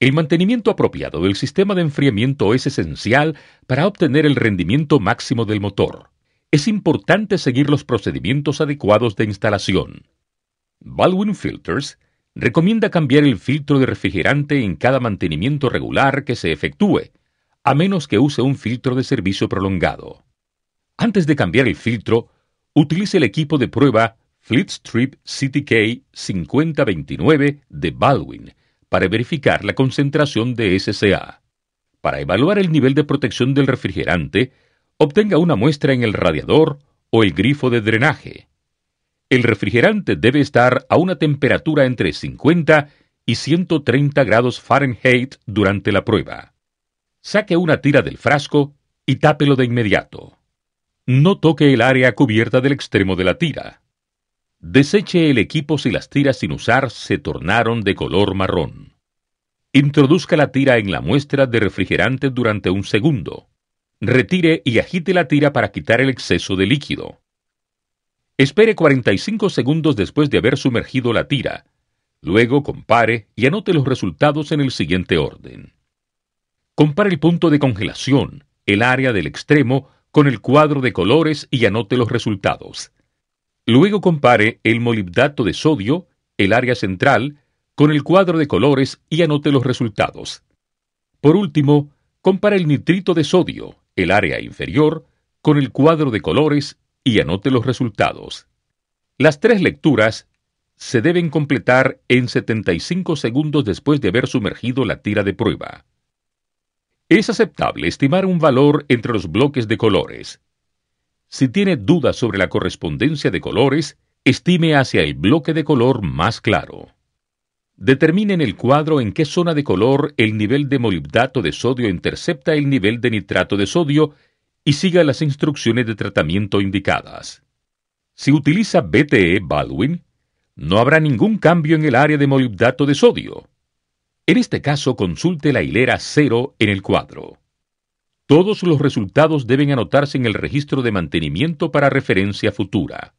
El mantenimiento apropiado del sistema de enfriamiento es esencial para obtener el rendimiento máximo del motor. Es importante seguir los procedimientos adecuados de instalación. Baldwin Filters recomienda cambiar el filtro de refrigerante en cada mantenimiento regular que se efectúe, a menos que use un filtro de servicio prolongado. Antes de cambiar el filtro, utilice el equipo de prueba Fleetstrip CTK 5029 de Baldwin para verificar la concentración de SCA. Para evaluar el nivel de protección del refrigerante, obtenga una muestra en el radiador o el grifo de drenaje. El refrigerante debe estar a una temperatura entre 50 y 130 grados Fahrenheit durante la prueba. Saque una tira del frasco y tápelo de inmediato. No toque el área cubierta del extremo de la tira. Deseche el equipo si las tiras sin usar se tornaron de color marrón. Introduzca la tira en la muestra de refrigerante durante un segundo. Retire y agite la tira para quitar el exceso de líquido. Espere 45 segundos después de haber sumergido la tira. Luego compare y anote los resultados en el siguiente orden. Compare el punto de congelación, el área del extremo, con el cuadro de colores y anote los resultados. Luego compare el molibdato de sodio, el área central, con el cuadro de colores y anote los resultados. Por último, compare el nitrito de sodio, el área inferior, con el cuadro de colores y anote los resultados. Las tres lecturas se deben completar en 75 segundos después de haber sumergido la tira de prueba. Es aceptable estimar un valor entre los bloques de colores. Si tiene dudas sobre la correspondencia de colores, estime hacia el bloque de color más claro. Determine en el cuadro en qué zona de color el nivel de molibdato de sodio intercepta el nivel de nitrato de sodio y siga las instrucciones de tratamiento indicadas. Si utiliza BTE Baldwin, no habrá ningún cambio en el área de molibdato de sodio. En este caso, consulte la hilera 0 en el cuadro. Todos los resultados deben anotarse en el registro de mantenimiento para referencia futura.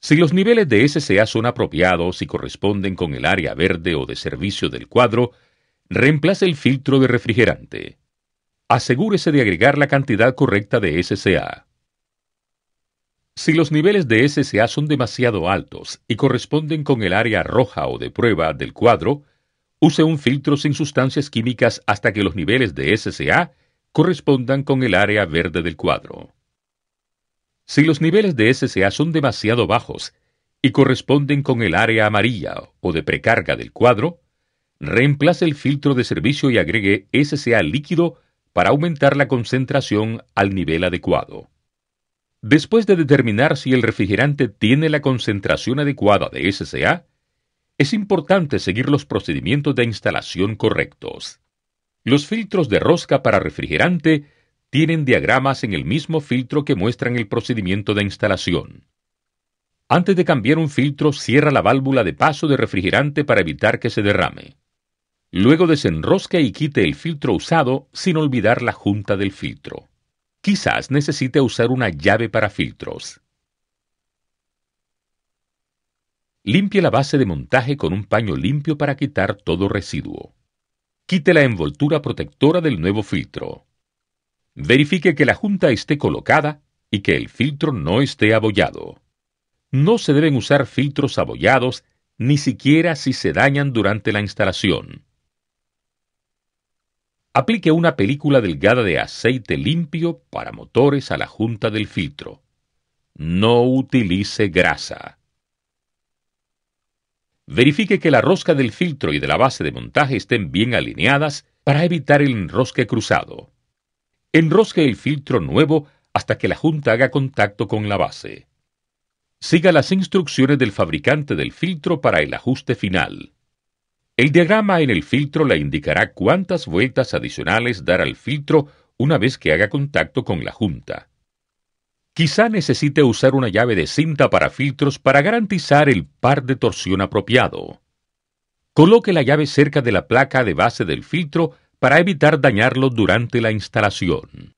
Si los niveles de SCA son apropiados y corresponden con el área verde o de servicio del cuadro, reemplace el filtro de refrigerante. Asegúrese de agregar la cantidad correcta de SCA. Si los niveles de SCA son demasiado altos y corresponden con el área roja o de prueba del cuadro, use un filtro sin sustancias químicas hasta que los niveles de SCA correspondan con el área verde del cuadro. Si los niveles de SCA son demasiado bajos y corresponden con el área amarilla o de precarga del cuadro, reemplace el filtro de servicio y agregue SCA líquido para aumentar la concentración al nivel adecuado. Después de determinar si el refrigerante tiene la concentración adecuada de SCA, es importante seguir los procedimientos de instalación correctos. Los filtros de rosca para refrigerante tienen diagramas en el mismo filtro que muestran el procedimiento de instalación. Antes de cambiar un filtro, cierra la válvula de paso de refrigerante para evitar que se derrame. Luego desenrosca y quite el filtro usado sin olvidar la junta del filtro. Quizás necesite usar una llave para filtros. Limpie la base de montaje con un paño limpio para quitar todo residuo. Quite la envoltura protectora del nuevo filtro. Verifique que la junta esté colocada y que el filtro no esté abollado. No se deben usar filtros abollados ni siquiera si se dañan durante la instalación. Aplique una película delgada de aceite limpio para motores a la junta del filtro. No utilice grasa. Verifique que la rosca del filtro y de la base de montaje estén bien alineadas para evitar el enrosque cruzado. Enrosque el filtro nuevo hasta que la junta haga contacto con la base. Siga las instrucciones del fabricante del filtro para el ajuste final. El diagrama en el filtro le indicará cuántas vueltas adicionales dar al filtro una vez que haga contacto con la junta. Quizá necesite usar una llave de cinta para filtros para garantizar el par de torsión apropiado. Coloque la llave cerca de la placa de base del filtro para evitar dañarlo durante la instalación.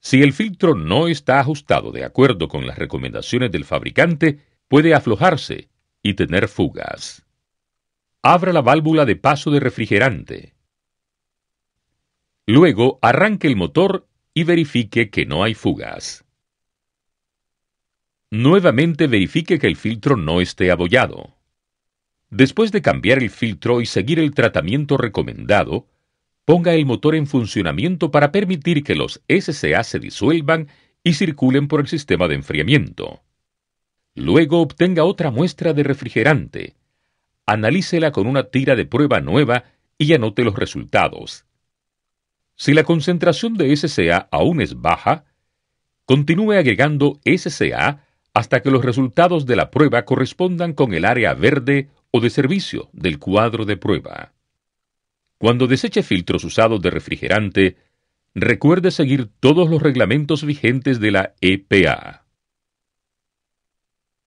Si el filtro no está ajustado de acuerdo con las recomendaciones del fabricante, puede aflojarse y tener fugas. Abra la válvula de paso de refrigerante. Luego arranque el motor y verifique que no hay fugas. Nuevamente verifique que el filtro no esté abollado. Después de cambiar el filtro y seguir el tratamiento recomendado, ponga el motor en funcionamiento para permitir que los SCA se disuelvan y circulen por el sistema de enfriamiento. Luego obtenga otra muestra de refrigerante. Analícela con una tira de prueba nueva y anote los resultados. Si la concentración de SCA aún es baja, continúe agregando SCA hasta que los resultados de la prueba correspondan con el área verde o de servicio del cuadro de prueba. Cuando deseche filtros usados de refrigerante, recuerde seguir todos los reglamentos vigentes de la EPA.